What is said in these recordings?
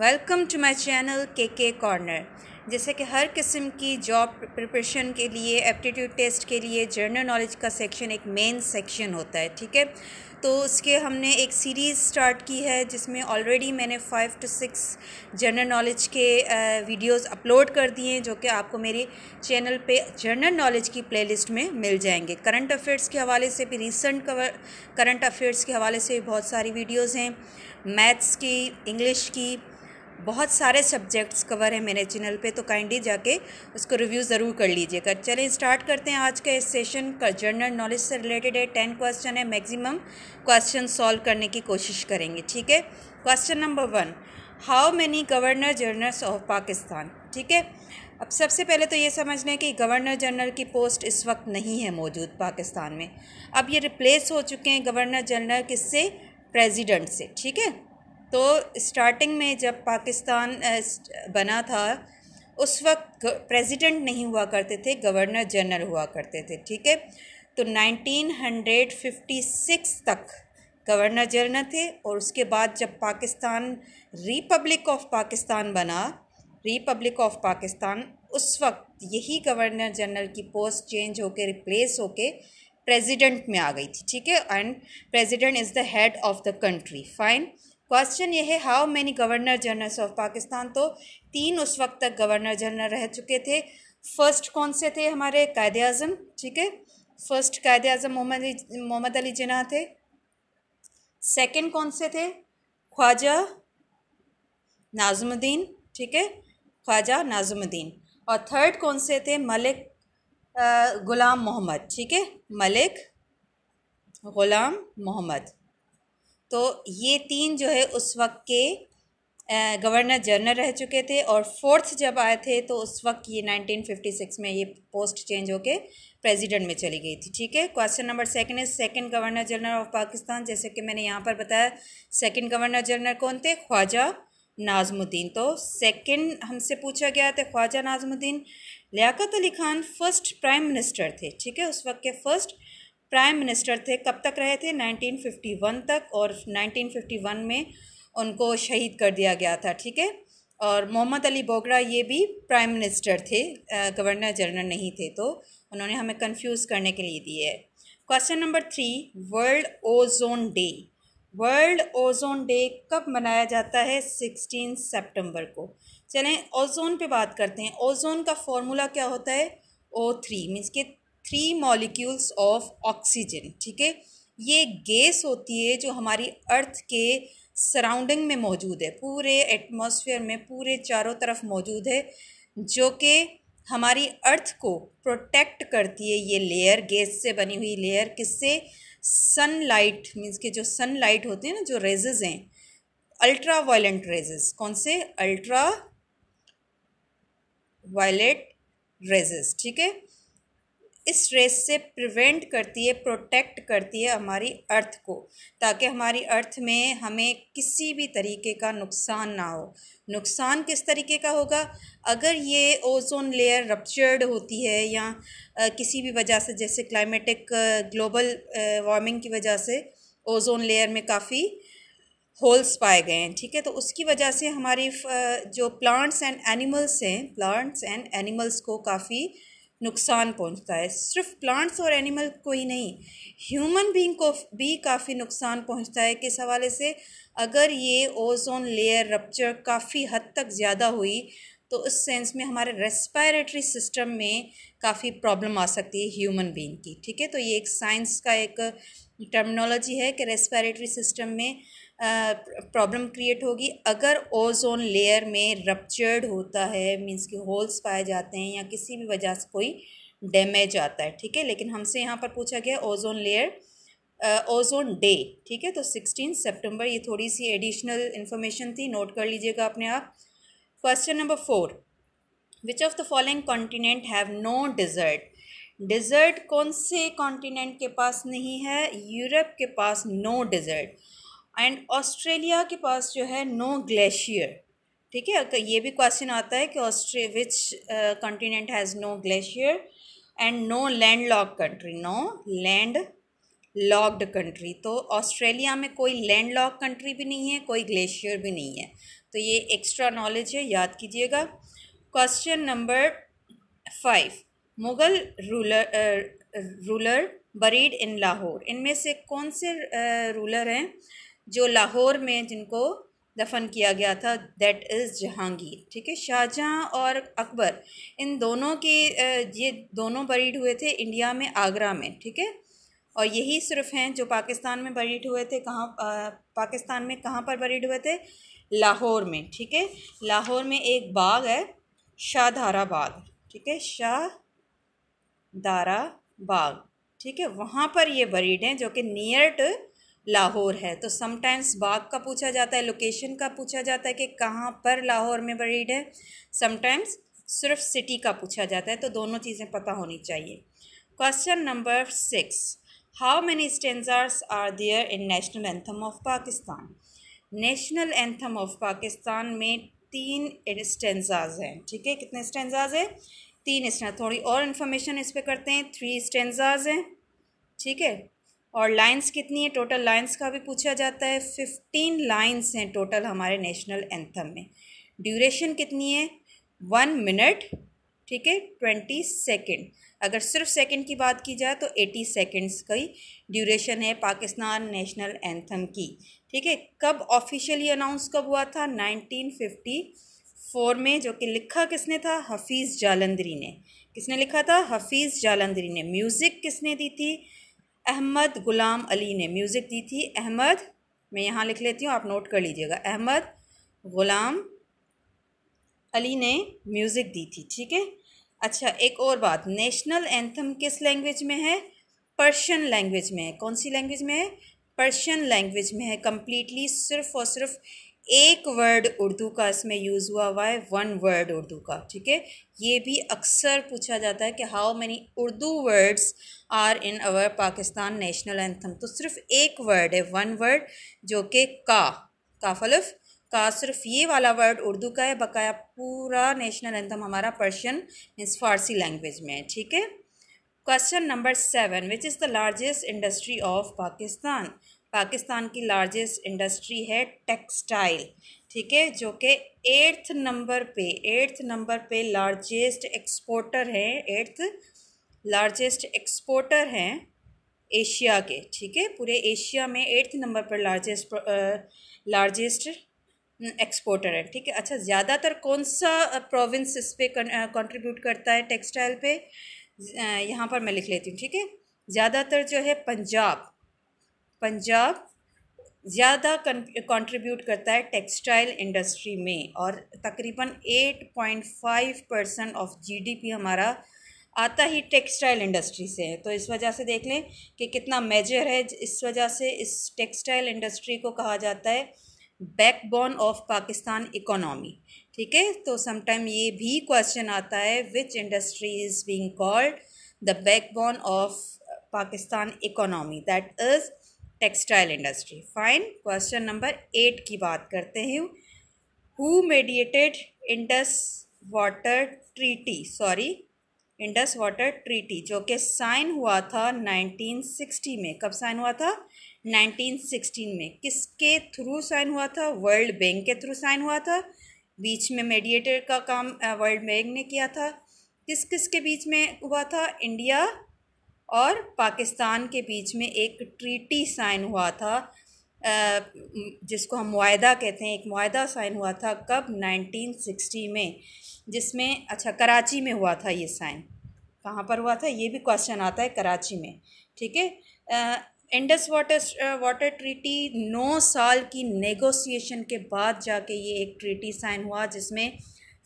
welcome to my channel के के corner जैसे कि हर किस्म की जॉब प्रिपरेशन के लिए एप्टीट्यूड टेस्ट के लिए जर्नल नॉलेज का सेक्शन एक मेन सेक्शन होता है ठीक है तो उसके हमने एक सीरीज़ स्टार्ट की है जिसमें ऑलरेडी मैंने five two six general knowledge के वीडियोस अपलोड कर दिए हैं जो कि आपको मेरे चैनल पे जनरल नॉलेज की प्लेलिस्ट में मिल जाएंगे करंट अफेयर्स के हवाले से भी रिसेंट करंट अफेयर्स के हवाले से भी बहुत सारी वीडियोज़ हैं मैथ्स की इंग्लिश की बहुत सारे सब्जेक्ट्स कवर हैं मेरे चैनल पे तो काइंडली जाके उसको रिव्यू ज़रूर कर लीजिएगा चलें स्टार्ट करते हैं आज का इस सेशन का जनरल नॉलेज से रिलेटेड है टेन क्वेश्चन है मैक्सिमम क्वेश्चन सॉल्व करने की कोशिश करेंगे ठीक है question number one how many governor generals of Pakistan ठीक है अब सबसे पहले तो ये समझ लें कि गवर्नर जनरल की पोस्ट इस वक्त नहीं है मौजूद पाकिस्तान में अब ये रिप्लेस हो चुके हैं गवर्नर जनरल किससे प्रेजिडेंट से ठीक है तो स्टार्टिंग में जब पाकिस्तान बना था उस वक्त प्रेसिडेंट नहीं हुआ करते थे गवर्नर जनरल हुआ करते थे ठीक है तो 1956 तक गवर्नर जनरल थे और उसके बाद जब पाकिस्तान रिपब्लिक ऑफ पाकिस्तान बना रिपब्लिक ऑफ पाकिस्तान उस वक्त यही गवर्नर जनरल की पोस्ट चेंज होके रिप्लेस होके प्रेसिडेंट में आ गई थी ठीक है and president is the head of the country fine question ये है how many governor generals of Pakistan तो तीन उस वक्त तक गवर्नर जनरल रह चुके थे फर्स्ट कौन से थे हमारे कायद अजम ठीक है फर्स्ट कायद अजम मोहम्मद मोहम्मद अली जिना थे सेकंड कौन से थे ख्वाजा नाजमुद्दीन ठीक है ख्वाजा नाजमुद्दीन और थर्ड कौन से थे मलिक गुलाम मोहम्मद ठीक है मलिक गुलाम मोहम्मद तो ये तीन जो है उस वक्त के गवर्नर जनरल रह चुके थे और फोर्थ जब आए थे तो उस वक्त ये 1956 में ये पोस्ट चेंज होके प्रेसिडेंट में चली गई थी ठीक है question number second is second governor general of Pakistan जैसे कि मैंने यहाँ पर बताया सेकंड गवर्नर जनरल कौन थे ख्वाजा नाजमुद्दीन तो सेकंड हमसे पूछा गया था Khawaja Nazimuddin Liaquat Ali Khan first prime minister थे ठीक है उस वक्त के फर्स्ट प्राइम मिनिस्टर थे कब तक रहे थे 1951 तक और 1951 में उनको शहीद कर दिया गया था ठीक है और मोहम्मद अली बोगरा ये भी प्राइम मिनिस्टर थे गवर्नर जनरल नहीं थे तो उन्होंने हमें कंफ्यूज करने के लिए दिए है question number three world ozone day world ozone day कब मनाया जाता है सिक्सटीन सेप्टेम्बर को चलें ओजोन पे बात करते हैं ओजोन का फॉर्मूला क्या होता है ओ थ्री मीन्स के थ्री मॉलिक्यूल्स ऑफ ऑक्सीजन ठीक है ये गैस होती है जो हमारी अर्थ के सराउंडिंग में मौजूद है पूरे एटमॉस्फेयर में पूरे चारों तरफ मौजूद है जो कि हमारी अर्थ को प्रोटेक्ट करती है ये लेयर गैस से बनी हुई लेयर किससे सनलाइट मींस के जो सनलाइट होते हैं ना जो रेजेज हैं अल्ट्रा वायलेंट रेजेस कौन से अल्ट्रा वायलेट रेजेस ठीक है इस रेस से प्रिवेंट करती है प्रोटेक्ट करती है हमारी अर्थ को ताकि हमारी अर्थ में हमें किसी भी तरीके का नुकसान ना हो नुकसान किस तरीके का होगा अगर ये ओजोन लेयर रप्चर्ड होती है या किसी भी वजह से जैसे क्लाइमेटिक ग्लोबल वार्मिंग की वजह से ओजोन लेयर में काफ़ी होल्स पाए गए हैं ठीक है तो उसकी वजह से हमारी जो प्लांट्स एंड एनिमल्स हैं प्लांट्स एंड एनिमल्स को काफ़ी नुकसान पहुंचता है सिर्फ प्लांट्स और एनिमल को ही नहीं ह्यूमन बींग को भी काफ़ी नुकसान पहुंचता है किस हवाले से अगर ये ओजोन लेयर रप्चर काफ़ी हद तक ज़्यादा हुई तो उस सेंस में हमारे रेस्पायरेटरी सिस्टम में काफ़ी प्रॉब्लम आ सकती है ह्यूमन बींग की ठीक है तो ये एक साइंस का एक टर्मिनोलॉजी है कि रेस्पायरेटरी सिस्टम में प्रॉब्लम क्रिएट होगी अगर ओजोन लेयर में रपच्चर्ड होता है मीन्स कि होल्स पाए जाते हैं या किसी भी वजह से कोई डैमेज आता है ठीक है लेकिन हमसे यहाँ पर पूछा गया ओजोन लेयर ओजोन डे ठीक है तो सिक्सटीन सितंबर ये थोड़ी सी एडिशनल इन्फॉर्मेशन थी नोट कर लीजिएगा अपने आप question number four which of the following continent have no desert desert कौन से कॉन्टिनेंट के पास नहीं है यूरोप के पास नो डिज़र्ट एंड ऑस्ट्रेलिया के पास जो है नो ग्लेशियर ठीक है तो ये भी क्वेश्चन आता है कि ऑस्ट्रे which continent has no glacier and no land lock country no land locked country तो ऑस्ट्रेलिया में कोई लैंड लॉक कंट्री भी नहीं है कोई ग्लेशियर भी नहीं है तो ये एक्स्ट्रा नॉलेज है याद कीजिएगा question number five Mughal ruler ruler buried in Lahore इनमें से कौन से रूलर uh, हैं जो लाहौर में जिनको दफन किया गया था दैट इज़ जहांगीर ठीक है शाहजहाँ और अकबर इन दोनों के ये दोनों बरीड हुए थे इंडिया में आगरा में ठीक है और यही सिर्फ हैं जो पाकिस्तान में बरीड हुए थे कहाँ पाकिस्तान में कहाँ पर बरीड हुए थे लाहौर में ठीक है लाहौर में एक बाग है शाहधारा बाग ठीक है शाह दारा बाग ठीक है वहाँ पर ये बरीड हैं जो कि नियर टू लाहौर है तो समटाइम्स बाग का पूछा जाता है लोकेशन का पूछा जाता है कि कहाँ पर लाहौर में बरीड है समटाइम्स सिर्फ सिटी का पूछा जाता है तो दोनों चीज़ें पता होनी चाहिए question number six how many stanzas are there in national anthem of Pakistan national anthem of Pakistan में तीन स्टेंजाज हैं ठीक है कितने स्टेंजाज हैं तीन स्टेंज थोड़ी और इन्फॉर्मेशन इस पर करते हैं थ्री स्टेंजाज हैं ठीक है और लाइंस कितनी है टोटल लाइंस का भी पूछा जाता है फिफ्टीन लाइंस हैं टोटल हमारे नेशनल एंथम में ड्यूरेशन कितनी है वन मिनट ठीक है ट्वेंटी सेकेंड अगर सिर्फ सेकेंड की बात की जाए तो एटी सेकेंड्स की ड्यूरेशन है पाकिस्तान नेशनल एंथम की ठीक है कब ऑफिशियली अनाउंस कब हुआ था नाइनटीन फिफ्टी फोर में जो कि लिखा किसने था हफीज़ जालंधरी ने किसने लिखा था हफीज़ जालंधरी ने म्यूज़िक किसने दी थी अहमद गुलाम अली ने म्यूज़िक दी थी अहमद मैं यहाँ लिख लेती हूँ आप नोट कर लीजिएगा अहमद गुलाम अली ने म्यूज़िक दी थी ठीक है अच्छा एक और बात नेशनल एंथम किस लैंग्वेज में है पर्शियन लैंग्वेज में है कौन सी लैंग्वेज में है पर्शियन लैंग्वेज में है कम्प्लीटली सिर्फ़ और सिर्फ एक वर्ड उर्दू का इसमें यूज़ हुआ हुआ है वन वर्ड उर्दू का ठीक है ये भी अक्सर पूछा जाता है कि how many Urdu words are in our Pakistan national anthem तो सिर्फ एक वर्ड है वन वर्ड जो कि का फलफ का सिर्फ ये वाला वर्ड उर्दू का है बकाया पूरा नेशनल एंथम हमारा पर्शियन मीन्स फारसी लैंग्वेज में है ठीक है question number seven which is the largest industry of Pakistan Pakistan की लार्जेस्ट इंडस्ट्री है टेक्सटाइल ठीक है जो कि एट्थ नंबर पे एट्थ नंबर पे लार्जेस्ट एक्सपोर्टर हैं एट्थ लार्जेस्ट एक्सपोर्टर हैं एशिया के ठीक है पूरे एशिया में एट्थ नंबर पर लार्जेस्ट लार्जेस्ट एक्सपोर्टर है ठीक है अच्छा ज़्यादातर कौन सा प्रोविंस इस पर कंट्रीब्यूट करता है टेक्सटाइल पे यहाँ पर मैं लिख लेती हूँ ठीक है ज़्यादातर जो है पंजाब पंजाब ज़्यादा कंट्रीब्यूट करता है टेक्सटाइल इंडस्ट्री में और तकरीबन 8.5 परसेंट ऑफ जीडीपी हमारा आता ही टेक्सटाइल इंडस्ट्री से है तो इस वजह से देख लें कि कितना मेजर है इस वजह से इस टेक्सटाइल इंडस्ट्री को कहा जाता है बैकबोन ऑफ पाकिस्तान इकोनॉमी ठीक है तो समटाइम ये भी क्वेश्चन आता है which industry is being called the backbone of Pakistan economy that is textile industry fine question number eight की बात करते हैं who mediated Indus water treaty sorry Indus water treaty जो कि साइन हुआ था 1960 में कब साइन हुआ था 1916 में किसके थ्रू साइन हुआ था वर्ल्ड बैंक के थ्रू साइन हुआ था बीच में मेडिएटर का काम वर्ल्ड uh, बैंक ने किया था किस किस के बीच में हुआ था इंडिया और पाकिस्तान के बीच में एक ट्रीटी साइन हुआ था जिसको हम माहा कहते हैं एक माहा साइन हुआ था कब 1960 में जिसमें अच्छा कराची में हुआ था ये साइन कहाँ पर हुआ था ये भी क्वेश्चन आता है कराची में ठीक है इंडस वाटर वाटर ट्रीटी नौ साल की नेगोशिएशन के बाद जाके ये एक ट्रीटी साइन हुआ जिसमें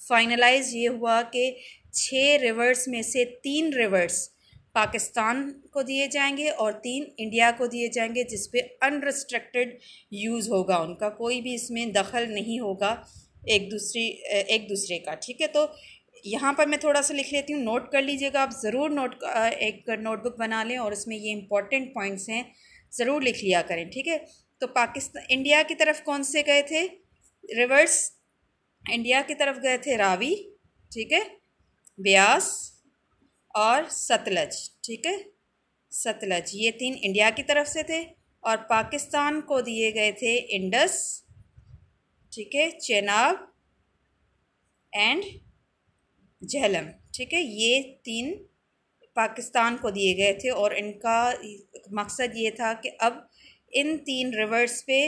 फाइनलाइज ये हुआ कि छः रिवर्स में से तीन रिवर्स पाकिस्तान को दिए जाएंगे और तीन इंडिया को दिए जाएंगे जिस पे अनरिस्ट्रिक्टेड यूज़ होगा उनका कोई भी इसमें दखल नहीं होगा एक दूसरी एक दूसरे का ठीक है तो यहाँ पर मैं थोड़ा सा लिख लेती हूँ नोट कर लीजिएगा आप ज़रूर नोट एक नोटबुक बना लें और इसमें ये इंपॉर्टेंट पॉइंट्स हैं ज़रूर लिख लिया करें ठीक है तो पाकिस्तान इंडिया की तरफ कौन से गए थे रिवर्स इंडिया की तरफ गए थे रावी ठीक है ब्यास और सतलज ठीक है सतलज ये तीन इंडिया की तरफ से थे और पाकिस्तान को दिए गए थे इंडस ठीक है चेनाब एंड झेलम ठीक है ये तीन पाकिस्तान को दिए गए थे और इनका मकसद ये था कि अब इन तीन रिवर्स पे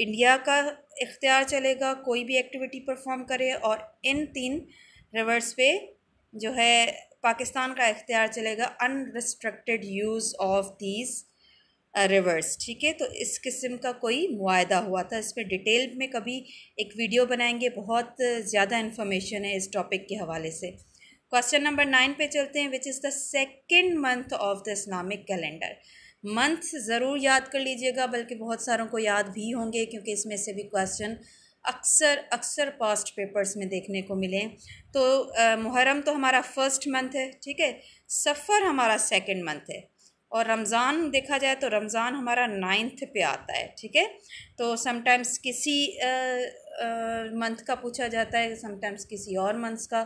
इंडिया का इख्तियार चलेगा कोई भी एक्टिविटी परफॉर्म करे और इन तीन रिवर्स पे जो है पाकिस्तान का इख्तियार चलेगा unrestricted use of these rivers ठीक है तो इस किस्म का कोई मुआदा हुआ था इस पर डिटेल में कभी एक वीडियो बनाएंगे बहुत ज़्यादा इन्फॉर्मेशन है इस टॉपिक के हवाले से क्वेश्चन नंबर नाइन पे चलते हैं which is the second month of the Islamic calendar month ज़रूर याद कर लीजिएगा बल्कि बहुत सारों को याद भी होंगे क्योंकि इसमें से भी क्वेश्चन अक्सर अक्सर पास्ट पेपर्स में देखने को मिले तो मुहरम तो हमारा फर्स्ट मंथ है ठीक है सफ़र हमारा सेकंड मंथ है और रमज़ान देखा जाए तो रमज़ान हमारा नाइन्थ पे आता है ठीक है तो समटाइम्स किसी मंथ का पूछा जाता है समटाइम्स किसी और मंथ्स का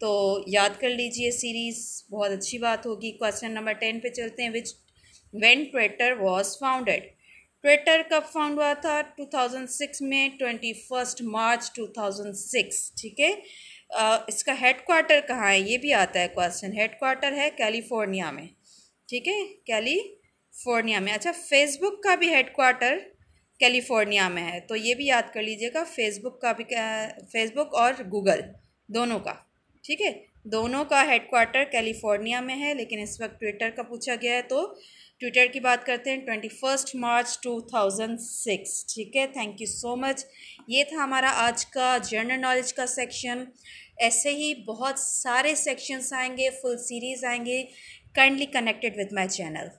तो याद कर लीजिए सीरीज़ बहुत अच्छी बात होगी क्वेश्चन नंबर टेन पे चलते हैं which when Twitter was founded Twitter कब फाउंड हुआ था 2006 में 21 मार्च 2006 ठीक है इसका हेडक्वार्टर कहाँ है ये भी आता है क्वेश्चन हेडक्वार्टर है कैलिफोर्निया में ठीक है कैलिफोर्निया में अच्छा फेसबुक का भी हेडक्वार्टर कैलिफोर्निया में है तो ये भी याद कर लीजिएगा फेसबुक का भी फेसबुक और गूगल दोनों का ठीक है दोनों का हेडक्वार्टर कैलिफोर्निया में है लेकिन इस वक्त ट्विटर का पूछा गया है तो ट्विटर की बात करते हैं twenty first March two thousand six ठीक है थैंक यू सो मच ये था हमारा आज का जनरल नॉलेज का सेक्शन ऐसे ही बहुत सारे सेक्शंस आएंगे फुल सीरीज़ आएंगे kindly connected with my channel